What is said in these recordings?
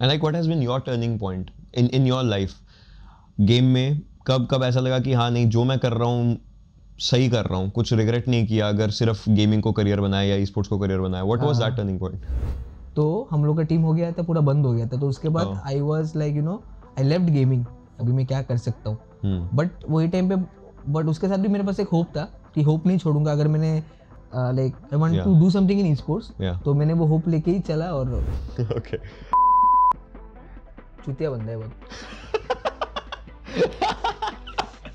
And like what has been your turning point in in your life game में कब कब ऐसा लगा कि हाँ नहीं जो मैं कर रहा हूँ सही कर रहा हूँ कुछ रिग्रेट नहीं किया अगर सिर्फ गेमिंग को करियर बनाया या ई स्पोर्ट्स को करियर बनाया what was that turning point तो हम लोग का टीम हो गया था पूरा बंद हो गया था तो उसके बाद I was like you know I left gaming अभी मैं क्या कर सकता हूँ बट हम्म। वही टाइम पे बट उसके साथ भी मेरे पास एक होप था कि होप नहीं छोड़ूंगा अगर मैंने like I want to do something in sports तो मैंने वो होप लेके ही चला और ओके okay. चुतिया बंदा है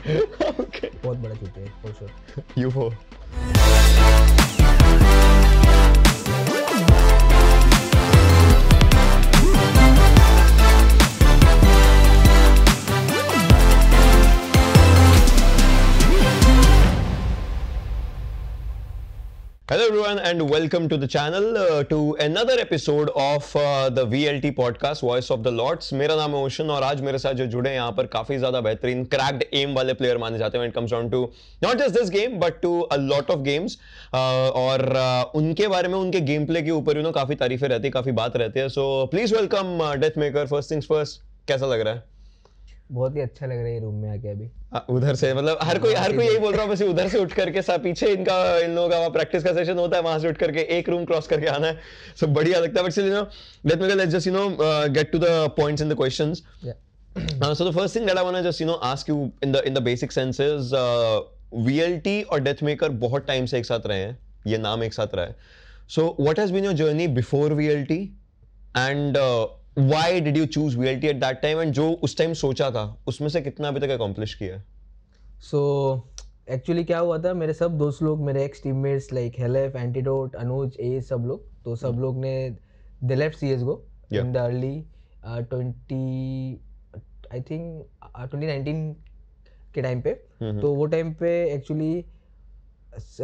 बहुत बहुत बड़ा चुतिया है यू हो everyone and welcome to the channel uh, to another episode of uh, the VLT podcast Voice of the Lords मेरा नाम है ओशन और आज मेरे साथ जो जुड़े हैं यहाँ पर काफी ज्यादा बेहतरीन क्रैक्ड एम वाले प्लेयर माने जाते हैं it comes on to not just this game but to a lot of games और uh, उनके बारे में उनके गेम प्ले के ऊपर यू नो काफी तारीफें रहती है काफी बात रहती है so please welcome death maker first things first कैसा लग रहा है बहुत ही अच्छा लग रहा है रूम में आके अभी हाँ, उधर से मतलब हर कोई हर कोई यही बोल रहा है बस उधर से उठ करके सब पीछे इनका इन लोगों का वहाँ प्रैक्टिस का सेशन होता है वहां से उठ करके एक रूम क्रॉस करके आना है सब बढ़िया लगता है but still you know let me let's just you know get to the points in the questions so the first thing that I want to just you know ask you in the in the basic sense is uh, VLT और Maker बहुत time से एक साथ रहे हैं ये नाम एक साथ रहा है so what has been your journey before VLT and why did you choose V eight that time and जो उस टाइम सोचा था उसमें से कितना अभी तक अकॉम्प्लिश किया है सो एक्चुअली क्या हुआ था मेरे सब दोस्त लोग मेरे एक्स मेट्स लाइक हेलेफ एंटीडोट अनुज ए सब लोग तो सब लोग ने the left C S go in the early twenty I think twenty nineteen के टाइम पे mm-hmm. तो वो टाइम पे एक्चुअली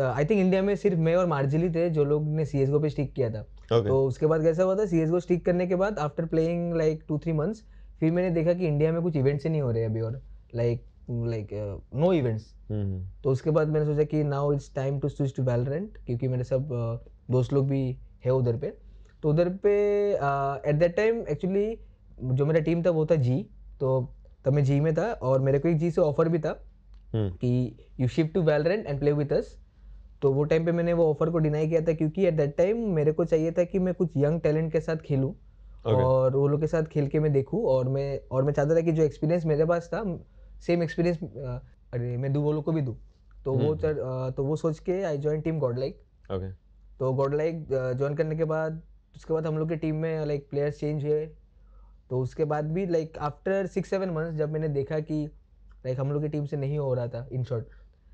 आई थिंक इंडिया में सिर्फ मैं और मार्जिली थे जो लोग ने सी एस गो पे स्टिक किया था तो उसके बाद कैसा हुआ था सी एस गो स्टिक करने के बाद after playing like two three months फिर मैंने देखा कि इंडिया में कुछ इवेंट्स ही नहीं हो रहे अभी और लाइक लाइक नो इवेंट्स तो उसके बाद मैंने सोचा कि now it's time to switch to Valorant क्योंकि मेरे सब uh, दोस्त लोग भी है उधर पे तो उधर पे एट दैट टाइम एक्चुअली जो मेरा टीम था वो था जी तो तब मैं जी में था और मेरे को एक जी से ऑफर भी था हम्म। कि you shift to Valorant and play with us तो वो टाइम पे मैंने वो ऑफर को डिनाई किया था क्योंकि एट दैट टाइम मेरे को चाहिए था कि मैं कुछ यंग टैलेंट के साथ खेलूँ okay. और वो लोग के साथ खेल के मैं देखूँ और मैं और मैं चाहता था कि जो एक्सपीरियंस मेरे पास था सेम एक्सपीरियंस अरे मैं दू वो लोग को भी दूँ तो वो तर, हम्म, तो वो सोच के I join team GodLike तो गॉड लाइक ज्वाइन करने के बाद उसके बाद हम लोग की टीम में लाइक प्लेयर्स चेंज हुए तो उसके बाद भी like after six seven months जब मैंने देखा कि लाइक हम लोग की टीम से नहीं हो रहा था इन शॉर्ट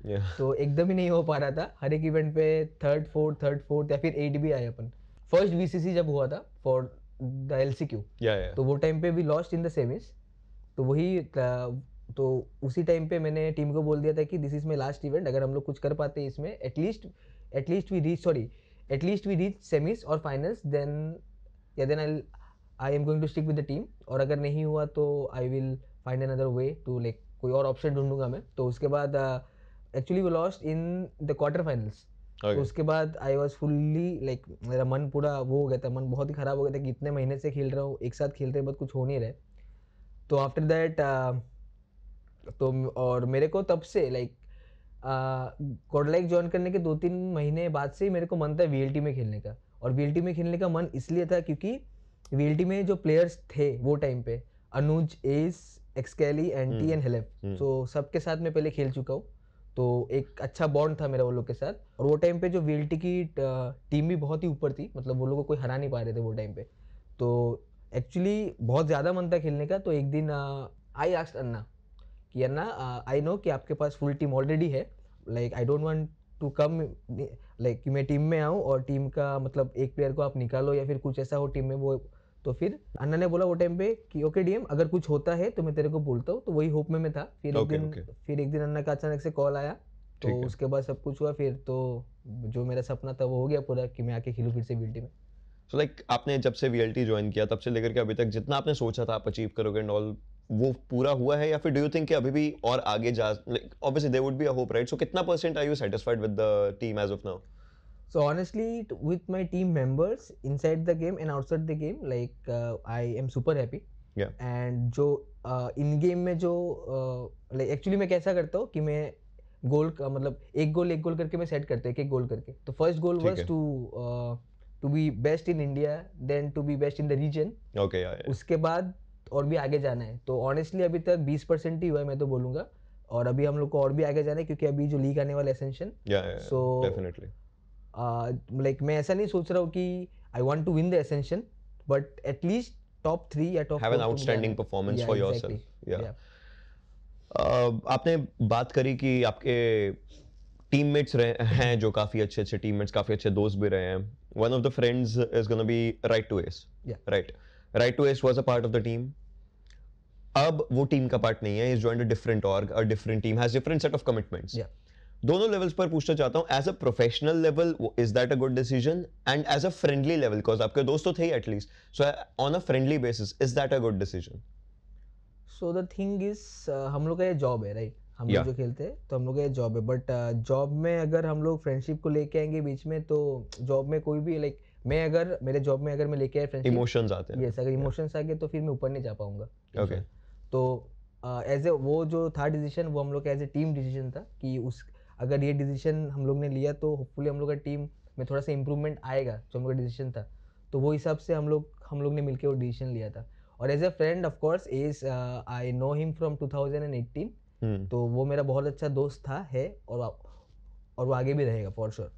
तो एकदम ही नहीं हो पा रहा था हर एक इवेंट पे थर्ड फोर्थ थर्ड फोर्थ या फिर एट भी आए अपन फर्स्ट बीसीसी जब हुआ था for the L C Q तो वो टाइम पे भी लॉस्ट इन द सेमीज तो वही तो उसी टाइम पे मैंने टीम को बोल दिया था कि this is my last event अगर हम लोग कुछ कर पाते इसमें at least at least we reach sorry at least we reach semis और फाइनल्स देन या then I I am going to stick with the team और अगर नहीं हुआ तो I will find another way to like कोई और ऑप्शन ढूंढूंगा मैं तो उसके बाद uh, actually we lost in the quarter finals तो उसके बाद आई वॉज फुल्ली लाइक मेरा मन पूरा वो हो गया था मन बहुत ही खराब हो गया था कि इतने महीने से खेल रहा हूँ एक साथ खेलते बट कुछ हो नहीं रहे तो आफ्टर दैट uh, तो और मेरे को तब से लाइक गॉडलाइक ज्वाइन करने के दो तीन महीने बाद से ही मेरे को मन था वी में खेलने का और वी में खेलने का मन इसलिए था क्योंकि वी में जो प्लेयर्स थे वो टाइम पे अनुज एस एक्सकैली एंटी एंड हेलेप सो सबके साथ मैं पहले खेल चुका हूँ तो एक अच्छा बॉन्ड था मेरा वो लोग के साथ और वो टाइम पे जो वी की टीम भी बहुत ही ऊपर थी मतलब वो लोग को कोई हरा नहीं पा रहे थे वो टाइम पे तो एक्चुअली बहुत ज़्यादा मन था खेलने का तो एक दिन आई आस्ट अन्ना कि अन्ना आई नो कि आपके पास फुल टीम ऑलरेडी है like I don't want to come like कि मैं टीम में आऊँ और टीम का मतलब एक प्लेयर को आप निकालो या फिर कुछ ऐसा हो टीम में वो तो फिर अन्ना ने बोला वो टाइम पे कि ओके डीएम अगर कुछ होता है तो मैं तेरे को बोलता हूँ तो वही होप में मैं था फिर okay, एक दिन okay. फिर एक दिन अन्ना का अचानक से कॉल आया तो उसके बाद सब कुछ हुआ फिर तो जो मेरा सपना था वो हो गया पूरा कि मैं आके खेलूँ फिर से वीएलटी में सो so लाइक like, आपने जब से वी ज्वाइन किया तब से लेकर के अभी तक जितना आपने सोचा था आप अचीव करोगे एंड ऑल वो पूरा हुआ है या फिर डू यू थिंक कि अभी भी और आगे जा like obviously they would be a hope right so कितना percent are you satisfied with the team as of now so honestly with my team members inside the game and outside the game like uh, i am super happy yeah. And jo in game में जो like uh, actually मैं कैसा करता हूँ कि मैं गोल का मतलब एक गोल एक गोल करके मैं सेट करता हूँ एक एक गोल करके तो first goal was to to be best in India then to be best in the region okay उसके बाद और भी आगे जाना है तो ऑनेस्टली अभी तक 20 परसेंट ही हुआ है मैं तो बोलूंगा और अभी हम लोग को और भी आगे जाना है क्योंकि अभी जो लीग आने वाला एसेंशन सो डेफिनेटली लाइक मैं ऐसा नहीं सोच रहा हूँ कि I want to win the Ascension but at least top three या top an outstanding performance for yourself या आपने बात करी कि आपके टीममेट्स रहे हैं जो काफी अच्छे अच्छे टीममेट्स काफी अच्छे दोस्त भी रहे हैं one of the friends is gonna be right two S right right two S was a part of the team अब वो टीम का पार्ट नहीं है is join a different org a different team has different set of commitments दोनों levels पर पूछना चाहता हूँ as a professional level is that a good decision and as a friendly level because आपके दोस्त तो थे ही at least so on a friendly basis is that a good decision so the thing is हम लोग का ये जॉब है right right? हम yeah. लोग जो खेलते हैं तो हम लोग का ये जॉब है बट जॉब uh, में अगर हम लोग फ्रेंडशिप को लेके आएंगे बीच में तो जॉब में कोई भी लाइक like, मैं अगर मेरे जॉब में अगर मैं लेके आया फ्रेंडशिप इमोशंस आते हैं यस अगर इमोशंस आ गए तो फिर मैं ऊपर नहीं जा पाऊंगा ओके okay. तो एज uh, ए वो जो था डिसीजन वो हम लोग का एज ए टीम डिसीजन था कि उस अगर ये डिसीजन हम लोग ने लिया तो होपफुली हम लोग का टीम में थोड़ा सा इंप्रूवमेंट आएगा जो हम लोग का डिसीजन था तो वो हिसाब से हम लोग हम लोग ने मिलकर वो डिसीजन लिया था और as a friend of course as is I know him from 2018 तो वो मेरा बहुत अच्छा दोस्त था है और और वो आगे भी रहेगा for sure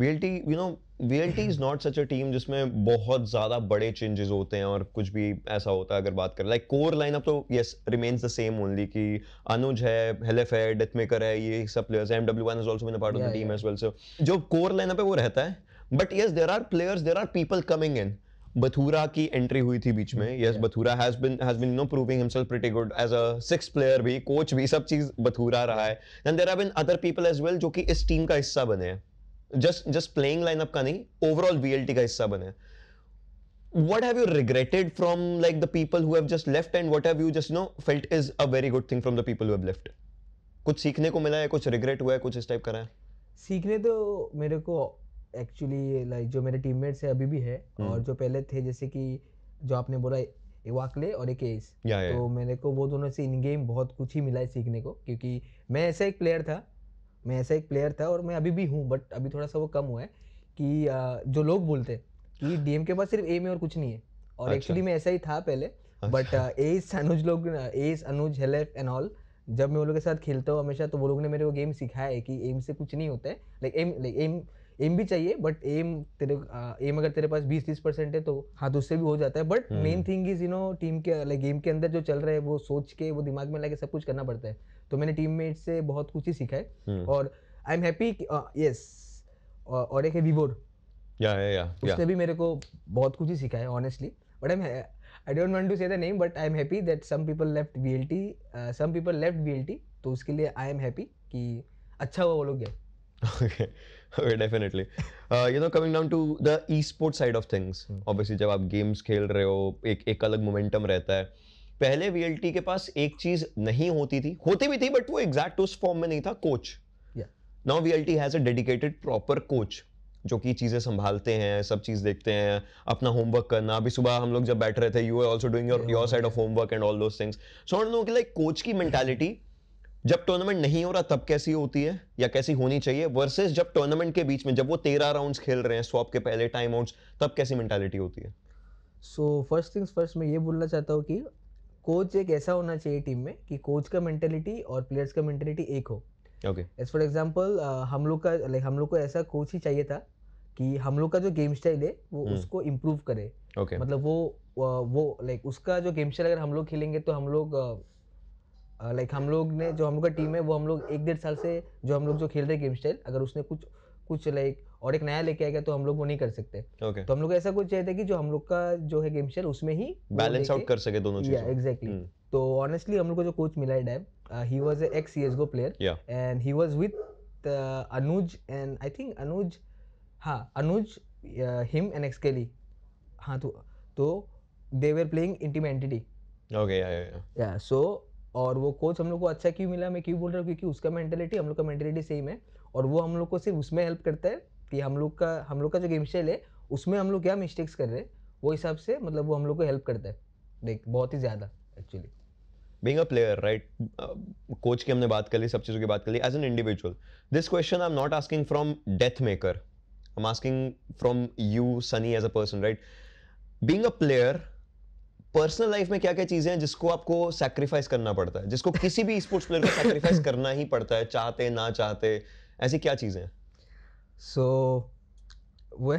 be you know VLT is not such a team जिसमें बहुत ज्यादा बड़े चेंजेस होते हैं और कुछ भी ऐसा होता है अगर बात करें लाइक कोर लाइनअप तो yes remains the same only कि अनुज है हेलेफ है डेथ मेकर है ये सब players M W one is also been part of the team as well so जो कोर लाइनअप है वो रहता है but yes there are players there are people coming in बथुरा की एंट्री हुई थी बीच में यस बथुरा has been has been no proving himself pretty good as a six player भी कोच भी सब चीज बथुरा रहा है and there are been other people as well जो कि इस टीम का हिस्सा बने हैं जस्ट जस्ट प्लेइंग लाइनअप का नहीं ओवरऑल वी का हिस्सा बने what have you regretted from like the people who have just left and what have you just no felt is a very good thing from the people people left कुछ सीखने को मिला है कुछ regret हुआ है कुछ इस टाइप करा है सीखने तो मेरे को एक्चुअली लाइक जो मेरे टीममेट्स है अभी भी है hmm. हम्म। और जो पहले थे जैसे कि जो आपने बोला वाकले और एक एस तो मेरे को वो दोनों से इन गेम बहुत कुछ ही मिला है सीखने को क्योंकि मैं ऐसा एक प्लेयर था मैं ऐसा एक प्लेयर था और मैं अभी भी हूँ बट अभी थोड़ा सा वो कम हुआ है कि जो लोग बोलते हैं कि डीएम के पास सिर्फ ए में और कुछ नहीं है और एक्चुअली अच्छा। मैं ऐसा ही था पहले बट एस अनुज लोग एस अनुज हेलेफ एंड ऑल जब मैं वो लोग के साथ खेलता हूँ हमेशा तो वो लोग ने मेरे को गेम सिखाया है कि एम से कुछ नहीं होता है like am like am am भी चाहिए बट एम तेरे एम अगर तेरे पास बीस तीस परसेंट है तो हाथ तो उससे भी हो जाता है but main thing is you know team के लाइक गेम के अंदर जो चल रहा है वो सोच के वो दिमाग में लाके सब कुछ करना पड़ता है तो मैंने टीममेट से बहुत कुछ ही सीखा है हम्म। और आई एम हैप्पी यस और एक है विवोर या या उसने भी मेरे को बहुत कुछ ही सीखा है honestly but I I don't want to say the name but I am happy that some people left VLT some people left VLT तो उसके लिए आई एम हैप्पी कि अच्छा हुआ वो लोग गए okay definitely you know coming down to the esports side of things obviously जब आप गेम्स खेल रहे हो एक एक अलग मोमेंटम रहता है पहले वीएलटी के पास एक चीज नहीं होती थी होती भी थी बट वो एग्जैक्ट उस फॉर्म में नहीं था coach now VLT has a dedicated proper coach जो कि चीज़ें संभालते हैं सब चीज़ देखते हैं अपना होमवर्क करना अभी सुबह हम लोग जब बैठ रहे थे you are also doing your side of homework and all दो थिंग्स सो नो कि लाइक कोच की मैंटेलिटी जब टूर्नामेंट नहीं हो रहा तब कैसी होती है या कैसी होनी चाहिए वर्सेस जब टूर्नामेंट के बीच में जब वो तेरह राउंड्स खेल रहे हैं स्वॉप के पहले टाइम आउट्स तब कैसी मेंटालिटी होती है सो फर्स्ट थिंग्स फर्स्ट मैं ये बोलना चाहता हूँ कि कोच एक ऐसा होना चाहिए टीम में कि कोच का मेंटेलिटी और प्लेयर्स का मेंटेलिटी एक हो ओके एज फॉर एग्जाम्पल हम लोग का लाइक हम लोग को ऐसा कोच ही चाहिए था कि हम लोग का जो गेम स्टाइल है वो hmm. उसको इम्प्रूव करे okay. मतलब वो वो लाइक उसका जो गेम स्टाइल अगर हम लोग खेलेंगे तो हम लोग लाइक हम लोग ने जो हम लोग का टीम है वो हम लोग एक डेढ़ साल से जो हम लोग जो खेल रहे गेम स्टाइल अगर उसने कुछ कुछ लाइक और एक नया लेके आएगा तो हम लोग वो नहीं कर सकते okay. तो हम लोग ऐसा कुछ चाहते था कि जो हम लोग का जो है गेम शेयर उसमें ही बैलेंस आउट कर सके दोनों चीजें एग्जैक्टली yeah, exactly. hmm. तो ऑनेस्टली हम लोग को जो कोच मिला है Dab he was a ex CSGO player and he was with Anuj and I think Anuj हाँ अनुज हिम एंड एक्सकेली हाँ तो तो दे वेर प्लेइंग इंटीमेंटिटी ओके या या सो और वो कोच हम लोग को अच्छा क्यों मिला मैं क्यों बोल रहा हूँ क्योंकि उसका मैंटेलिटी हम लोग का मैंटेलिटी सेम है और वो हम लोग को सिर्फ उसमें हेल्प करता है कि हम लोग का हम लोग का जो गेम स्टाइल है उसमें हम लोग क्या मिस्टेक्स कर रहे हैं वो हिसाब से मतलब वो हम लोग को हेल्प करता है देख बहुत ही ज़्यादा actually being a player right coach की हमने बात कर ली सब चीज़ों की बात कर ली as an individual this question I am not asking from Deathmaker I am asking from you Sunny as a person right being a player personal life में क्या क्या चीजें हैं जिसको आपको सैक्रिफाइस करना पड़ता है जिसको किसी भी स्पोर्ट्स प्लेयर को सैक्रिफाइस करना ही पड़ता है चाहते ना चाहते ऐसी क्या चीजें हैं सो वो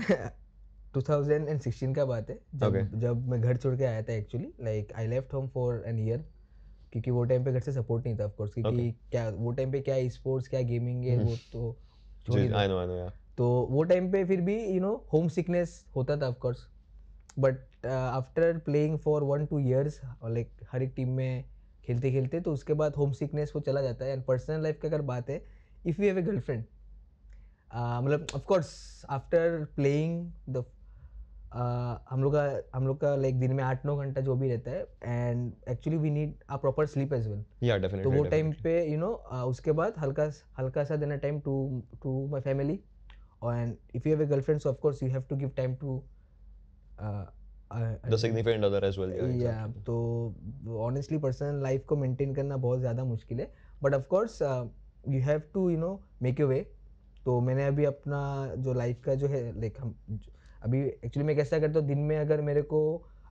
2016 का बात है जब okay. जब मैं घर छोड़ के आया था actually like I left home for an year क्योंकि वो टाइम पे घर से सपोर्ट नहीं था ऑफकोर्स क्योंकि okay. क्या वो टाइम पे क्या स्पोर्ट्स क्या गेमिंग है वो hmm. तो I know, I know, yeah. तो वो टाइम पे फिर भी यू नो होम सिकनेस होता था of course but after playing for one two years और लाइक हर एक टीम में खेलते खेलते तो उसके बाद होम सिकनेस वो चला जाता है एंड पर्सनल लाइफ की अगर बात है if you have a girlfriend मतलब ऑफकोर्स आफ्टर प्लेइंग द हम लोग का हम लोग का लाइक दिन में आठ नौ घंटा जो भी रहता है and actually we need a proper sleep as well तो वो टाइम पे यू नो uh, उसके बाद हल्का हल्का सा देना time to to my family and if you have a girlfriend so of course you have to give time to the significant other as well या तो ऑनेस्टली पर्सनल लाइफ को मेंटेन करना बहुत ज़्यादा मुश्किल है but of course you have to you know make you way तो मैंने अभी अपना जो लाइफ का जो है लाइक हम अभी एक्चुअली मैं कैसा करता हूँ दिन में अगर मेरे को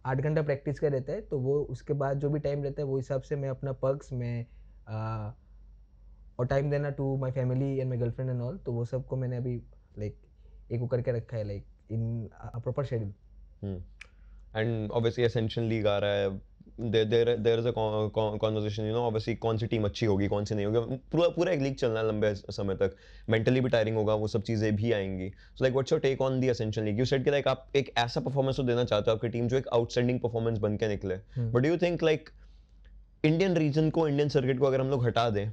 आठ घंटा प्रैक्टिस का रहता है तो वो उसके बाद जो भी टाइम रहता है वो हिसाब से मैं अपना पर्क्स में आ, और टाइम देना to my family and my girlfriend and all तो वो सबको मैंने अभी लाइक एक वो करके रखा है like in proper schedule and obviously Ascension league आ रहा है there there is a conversation you know obviously कौन सी टीम अच्छी होगी कौन सी नहीं होगी पूरा पूरा एक लीग चलना है लंबे समय तक मेंटली भी टायरिंग होगा वो सब चीज़ें भी आएंगी so like what's your take on the Ascension league you said कि लाइक आप एक ऐसा परफॉर्मेंस तो देना चाहते हो आपकी टीम जो एक आउटस्टैंडिंग परफॉर्मेंस बन के निकले but do you think like Indian region को इंडियन सर्किट को अगर हम लोग हटा दें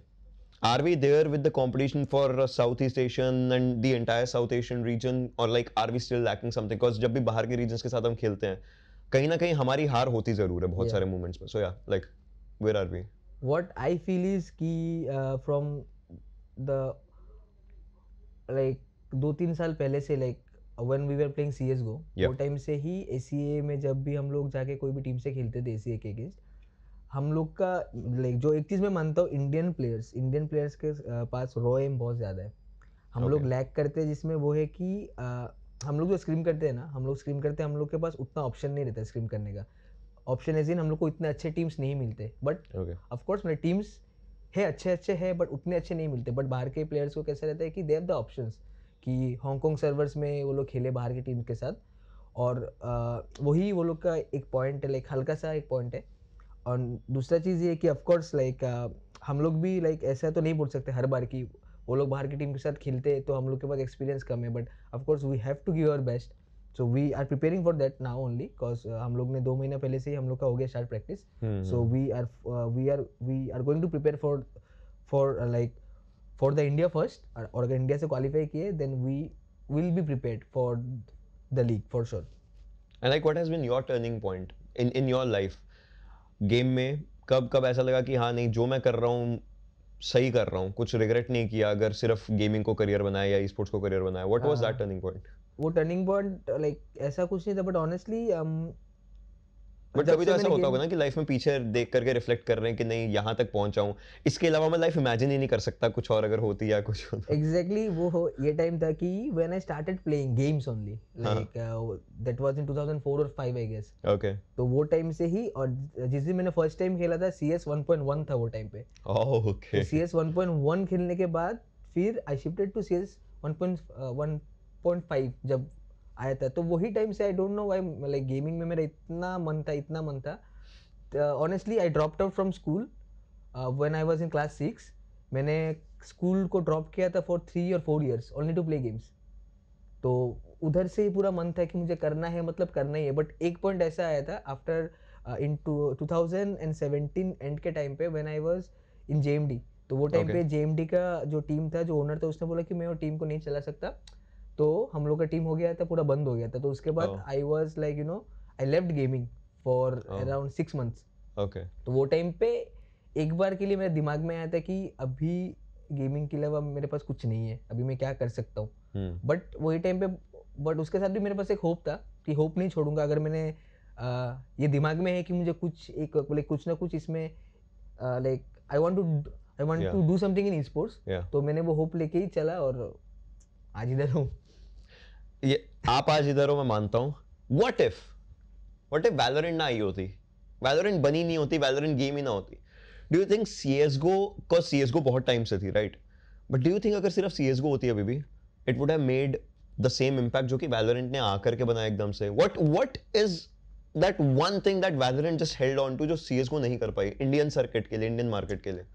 are we there with the competition for Southeast Asian and the entire South Asian region or like are we still lacking something? Because जब भी बाहर के regions के साथ हम खेलते हैं कहीं ना कहीं हमारी हार होती ज़रूर है बहुत yeah. सारे movements में. So yeah, like where are we? What I feel is कि uh, from the like दो तीन साल पहले से like one we are playing C S go वो टाइम से ही ए सी ए में जब भी हम लोग जाके कोई भी टीम से खेलते थे ए सी ए के अगेंस्ट हम लोग का लाइक जो एक चीज़ मैं मानता हूँ इंडियन प्लेयर्स इंडियन प्लेयर्स के पास रॉ एम बहुत ज़्यादा है हम okay. लोग लैक करते हैं जिसमें वो है कि आ, हम लोग जो स्क्रीम करते हैं ना हम लोग स्क्रीम करते हैं हम लोग के पास उतना ऑप्शन नहीं रहता स्क्रीम करने का ऑप्शन एज इन हम लोग को इतने अच्छे टीम्स नहीं मिलते बट ऑफकोर्स मेरे टीम्स है अच्छे अच्छे है बट उतने अच्छे नहीं मिलते बट बाहर के प्लेयर्स को कैसा रहता है कि दे हैव द ऑप्शन कि हांगकॉन्ग सर्वर्स में वो लोग खेले बाहर की टीम के साथ और वही वो लोग का एक पॉइंट है लाइक हल्का सा एक पॉइंट है और दूसरा चीज़ ये कि ऑफकोर्स लाइक uh, हम लोग भी लाइक ऐसा तो नहीं बोल सकते हर बार की वो लोग बाहर की टीम के साथ खेलते हैं तो हम लोग के पास एक्सपीरियंस कम है but of course we have to give our best so we are preparing for that now only because हम लोग ने दो महीना पहले से ही हम लोग का हो गया start practice so we are we are we are going to prepare for for like for the India first और अगर इंडिया से क्वालिफाई किए then we will be prepare for the league for sure and like what has been your turning point in in your life game में कब कब ऐसा लगा कि हाँ नहीं जो मैं कर रहा हूँ सही कर रहा हूँ कुछ रिग्रेट नहीं किया अगर सिर्फ गेमिंग को करियर बनाया या स्पोर्ट्स को करियर बनाया what was that turning point वो टर्निंग पॉइंट लाइक ऐसा कुछ नहीं था बट ऑनेस्टली बट अभी तो ऐसा होता होगा ना कि लाइफ में पीछे देख करके रिफ्लेक्ट कर रहे हैं कि नहीं यहाँ तक पहुंचा हूँ इसके अलावा मैं लाइफ इमेजिन ही नहीं कर सकता कुछ और अगर होती या कुछ होता एग्जैक्टली exactly, वो ये टाइम था कि when I started playing games only like that was in 2004 और 5 आई गेस ओके तो वो टाइम से ही और जिस दिन मैंने फर्स्ट टाइम खेला था सीएस 1.1 था वो टाइम पे ओके सीएस 1.1 खेलने के बाद फिर आई शिफ्टेड टू सीएस 1.1.5 जब आया था तो वही टाइम से I don't know why like gaming में मेरा इतना मन था इतना मन था honestly I drop out from school when I was in class six मैंने स्कूल को ड्रॉप किया था फॉर थ्री और four years only to play games तो उधर से ही पूरा मन था कि मुझे करना है मतलब करना ही है बट एक पॉइंट ऐसा आया था after in two two thousand and seventeen end के टाइम पे when I was in J तो वो टाइम okay. पे जे का जो टीम था जो ओनर था उसने बोला कि मैं वो टीम को नहीं चला सकता तो हम लोग का टीम हो गया था पूरा बंद हो गया था तो उसके बाद I was like you know I left gaming for around six months okay तो वो टाइम पे एक बार के लिए मेरे दिमाग में आया था कि अभी गेमिंग के अलावा मेरे पास कुछ नहीं है अभी मैं क्या कर सकता हूँ बट hmm. वही टाइम पे बट उसके साथ भी मेरे पास एक होप था कि होप नहीं छोड़ूंगा अगर मैंने आ, ये दिमाग में है कि मुझे कुछ एक लाइक कुछ ना कुछ इसमें like I want to I want to do something in sports तो मैंने वो होप लेके ही चला और आज इधर हूँ ये आप आज इधर हो मैं मानता हूँ what if what if Valorant ना आई होती वैलोरेंट बनी नहीं होती वैलोरेंट गेम ही ना होती do you think C S GO cause C S GO बहुत टाइम से थी right but do you think अगर सिर्फ सी एस गो होती है अभी भी it would have made the same impact जो कि वैलोरेंट ने आकर के बनाया एकदम से what what is that one thing that Valorant just held on to जो सी एस गो नहीं कर पाई इंडियन सर्किट के लिए इंडियन मार्केट के लिए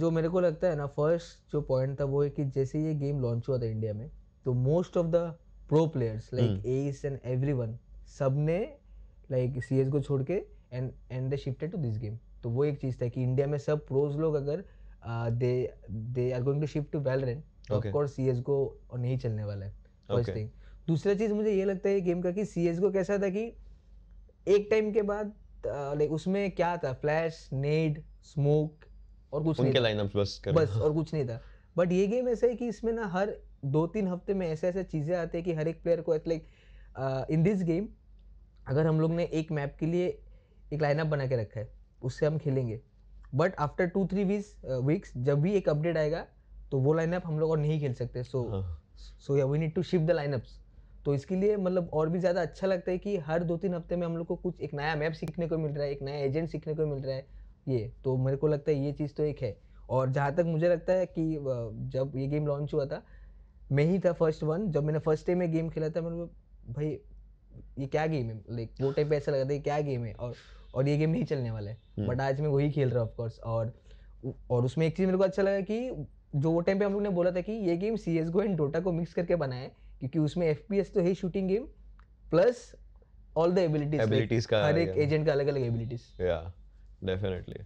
जो मेरे को लगता है ना फर्स्ट जो पॉइंट था वो है कि जैसे ये गेम लॉन्च हुआ था इंडिया में तो most of the pro players like S and everyone सब ने लाइक सी एस को छोड़ के and and they shifted to this game तो वो एक चीज़ था कि इंडिया में सब प्रोज लोग अगर they they are going to shift to Valorant तो ऑफकोर्स सी एस को नहीं चलने वाला है फर्स्ट थिंग दूसरा चीज़ मुझे ये लगता है गेम का कि सी एस को कैसा था कि एक टाइम के बाद लाइक उसमें क्या था फ्लैश नेड स्मोक और कुछ नहीं था बस और कुछ नहीं था बट ये गेम ऐसा है कि इसमें ना हर दो तीन हफ्ते में ऐसे ऐसे चीज़ें आती है कि हर एक प्लेयर को at like in this game अगर हम लोग ने एक मैप के लिए एक लाइनअप बना के रखा है उससे हम खेलेंगे but after two three weeks weeks जब भी एक अपडेट आएगा तो वो लाइनअप हम लोग और नहीं खेल सकते so so we need to shift the lineups तो इसके लिए मतलब और भी ज़्यादा अच्छा लगता है कि हर दो तीन हफ्ते में हम लोग को कुछ एक नया मैप सीखने को मिल रहा है एक नया एजेंट सीखने को मिल रहा है ये तो मेरे को लगता है ये चीज़ तो एक है और जहाँ तक मुझे लगता है कि जब ये गेम लॉन्च हुआ था मैं ही था फर्स्ट वन जब मैंने फर्स्ट टाइम गेम खेला था मैंने भाई ये क्या गेम है लाइक वो टाइम पे ऐसा लगा था ये क्या गेम है और और ये गेम नहीं चलने वाला है बट हम्म। आज मैं वही खेल रहा हूँ ऑफकोर्स और और उसमें एक चीज़ मेरे को अच्छा लगा कि जो वो टाइम पे हम लोग ने बोला था कि ये game C S GO and Dota को मिक्स करके बनाए क्योंकि उसमें एफ पी एस तो है shooting game plus all the abilities abilities का हर एक एजेंट का अलग अलग एबिलिटीज या definitely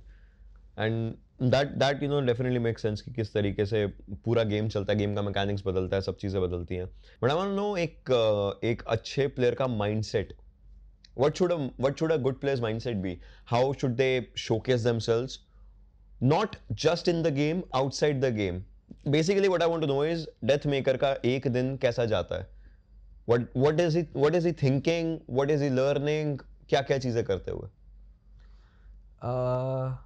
and that that you know definitely make sense कि किस तरीके से पूरा गेम चलता है गेम का मैकेनिक्स बदलता है सब चीज़ें बदलती हैं बट आई नो एक uh, एक अच्छे प्लेयर का mindset what should what should a good player mindset be how should they showcase themselves not just in the game outside the game basically what I want know is Deathmaker का एक दिन कैसा जाता है what is he thinking what is he learning क्या क्या चीज़ें करते हुए uh,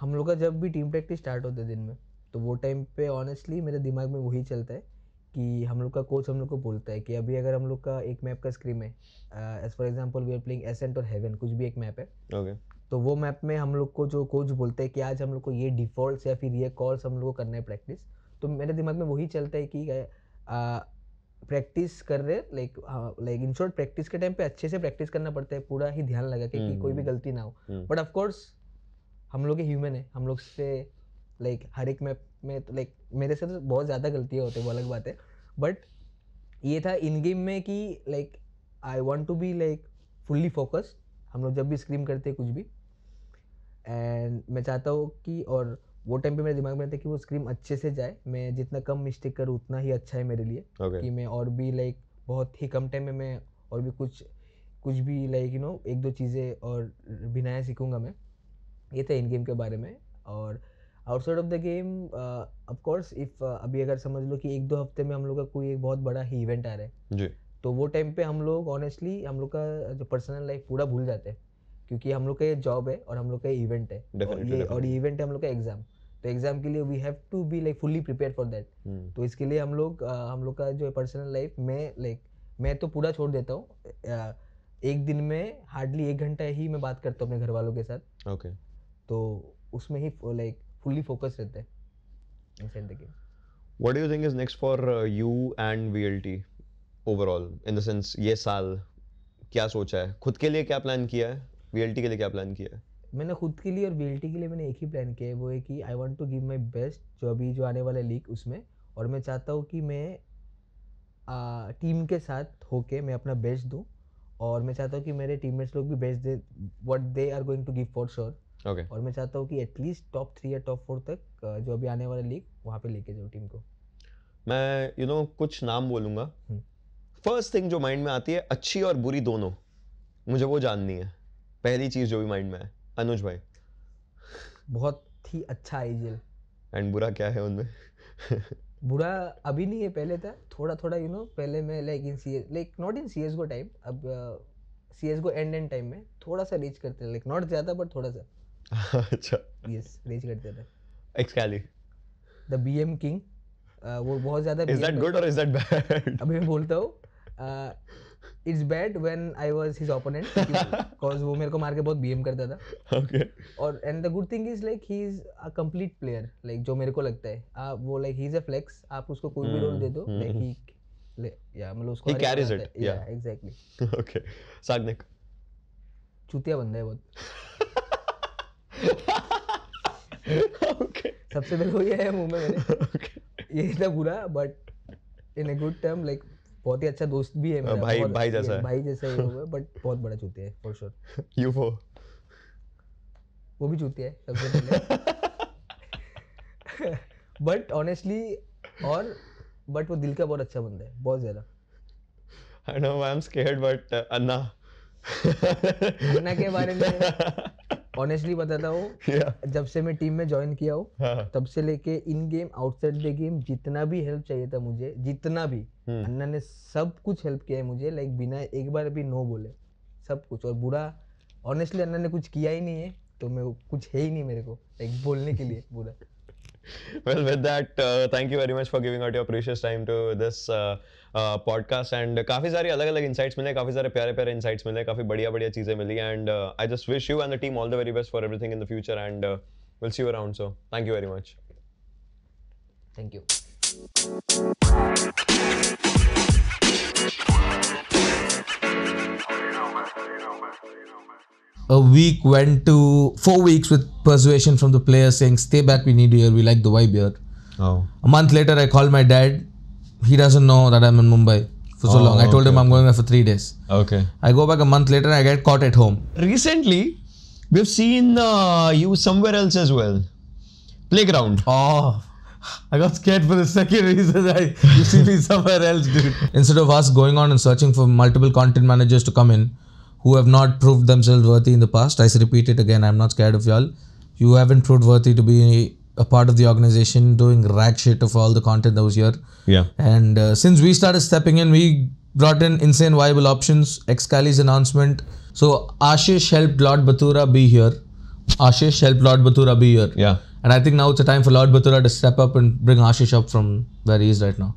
हम लोग का जब भी टीम प्रैक्टिस स्टार्ट होता है दिन में तो वो टाइम पे ऑनेस्टली मेरे दिमाग में वही चलता है कि हम लोग का कोच हम लोग को बोलता है कि अभी अगर हम लोग का एक मैप का स्क्रीम है as for example we are playing Ascent और हेवन कुछ भी एक मैप है okay. तो वो मैप में हम लोग को जो कोच बोलते हैं कि आज हम लोग को ये डिफॉल्ट या फिर ये कॉल्स हम लोग को करना है प्रैक्टिस तो मेरे दिमाग में वही चलता है कि प्रैक्टिस uh, कर रहे like like in short practice के टाइम पे अच्छे से प्रैक्टिस करना पड़ता है पूरा ही ध्यान लगा के कि कोई भी hmm. गलती ना हो बट hmm. ऑफकोर्स हम लोग ह्यूमन है हम लोग से लाइक like, हर एक मैप में तो लाइक like, मेरे से तो बहुत ज़्यादा गलतियाँ होती है वो अलग बात है बट ये था इन गेम में कि like I want to be like fully focus हम लोग जब भी स्क्रीम करते हैं कुछ भी एंड मैं चाहता हूँ कि और वो टाइम पे मेरे दिमाग में रहता है कि वो स्क्रीम अच्छे से जाए मैं जितना कम मिस्टेक करूँ उतना ही अच्छा है मेरे लिए okay. कि मैं और भी लाइक बहुत ही कम टाइम में मैं और भी कुछ कुछ भी लाइक यू नो एक दो चीज़ें और बिनाया सीखूंगा मैं ये था इन गेम के बारे में और outside of the game of course if अभी अगर समझ लो कि एक दो हफ्ते में हम लोग का कोई एक बहुत बड़ा ही इवेंट आ रहा है जी तो वो टाइम पे हम लोग ऑनेस्टली हम लोग का जो पर्सनल लाइफ पूरा भूल जाते हैं क्योंकि हम लोग का ये जॉब है और हम लोग का ये इवेंट है और ये और ये इवेंट है हम लोग का एग्जाम तो एग्जाम के लिए we have to be like fully prepare for that तो इसके लिए हम लोग uh, हम लोग का जो पर्सनल लाइफ में लाइक मैं तो पूरा छोड़ देता हूँ uh, एक दिन में हार्डली एक घंटा ही मैं बात करता हूँ अपने घर वालों के साथ ओके okay. तो उसमें ही लाइक फुल्ली फोकस रहता है inside the game. What do you think is next for uh, you and overall in the sense ये साल क्या सोचा है खुद के लिए क्या प्लान किया है VLT के लिए क्या प्लान किया है मैंने खुद के लिए और टी के लिए मैंने एक ही प्लान किया है वो है कि I want to give my best जो अभी जो आने वाला लीग उसमें और मैं चाहता हूँ कि मैं आ, टीम के साथ होके मैं अपना बेस्ट दूँ और मैं चाहता हूँ कि मेरे टीममेट्स लोग भी बेस्ट दे what they are going to give for sure okay. और मैं चाहता हूँ कि एटलीस्ट टॉप थ्री या टॉप फोर तक uh, जो अभी आने वाला लीग वहाँ पे लेके जाऊँ टीम को मैं यू you नो know, कुछ नाम बोलूँगा फर्स्ट हम्म। थिंग जो माइंड में आती है अच्छी और बुरी दोनों मुझे वो जाननी है पहली चीज़ जो भी माइंड में है अनुज भाई बहुत ही अच्छा आईजीएल एंड बुरा क्या है उनमें बुरा अभी नहीं है पहले था थोड़ा थोड़ा यू you नो know, पहले मैं like in C like not in C S GO time अब C S GO and and time में थोड़ा सा रीच करते हैं लाइक नॉट ज़्यादा बट थोड़ा सा गुड अच्छा। uh, uh, मार के बहुत बीएम करता था और and the good thing is like he is a complete player like जो मेरे को लगता है आप वो like he is a flex आप उसको कोई भी रोल दे दो हम्म, हम्म। लाइक या मतलब उसको बंदा है बहुत सबसे पहले वो ये है मुंह में मेरे ये इतना बुरा but in a good term like बहुत ही अच्छा दोस्त भी है हाँ, मेरा भाई भाई जैसा है भाई जैसा ही हुआ बट बहुत बड़ा चूतिया है फॉर श्योर यूफो वो भी चूतिया है सबसे पहले बट ऑनेस्टली और बट वो दिल का बहुत अच्छा बंदा है बहुत ज्यादा I know I am scared but Anna Anna के बारे में ऑनेस्टली बताता हूँ जब से मैं टीम में ज्वाइन किया हूँ हाँ। तब से लेके in game outside the game जितना भी हेल्प चाहिए था मुझे जितना भी hmm. अन्ना ने सब कुछ हेल्प किया है मुझे लाइक बिना एक बार भी नो बोले सब कुछ और बुरा ऑनेस्टली अन्ना ने कुछ किया ही नहीं है तो मैं कुछ है ही नहीं मेरे को लाइक बोलने के लिए बुरा well with that uh, thank you very much for giving out your precious time to this uh, podcast and काफ़ी सारी अलग अलग इंसाइट्स मिले काफ़ी सारे प्यारे प्यारे इंसाइट्स मिले काफ़ी बढ़िया बढ़िया चीज़ें मिली and I just wish you and the team all the very best for everything in the future and will see you around so thank you very much thank you a week went to four weeks with persuasion from the players saying, Stay back, we need you here, we like the vibe here. Oh. A month later, I called my dad he doesn't know that I'm in Mumbai for so oh, long. I told okay, him I'm okay. going there for three days. Okay. I go back a month later and I get caught at home. Recently, we've seen uh, you somewhere else as well. Playground. Oh. I got scared for the second reason. I, you see me somewhere else, dude. Instead of us going on and searching for multiple content managers to come in who have not proved themselves worthy in the past, I repeat it again. I'm not scared of y'all. You haven't proved worthy to be a part of the organization doing rat shit of all the content that was here. Yeah. And uh, since we started stepping in, we brought in Insane Viable Options, Excali's announcement. So Ashish helped Lord Batura be here. Ashish helped Lord Batura be here. Yeah. And I think now it's the time for Lord Batura to step up and bring Ashish up from where he is right now.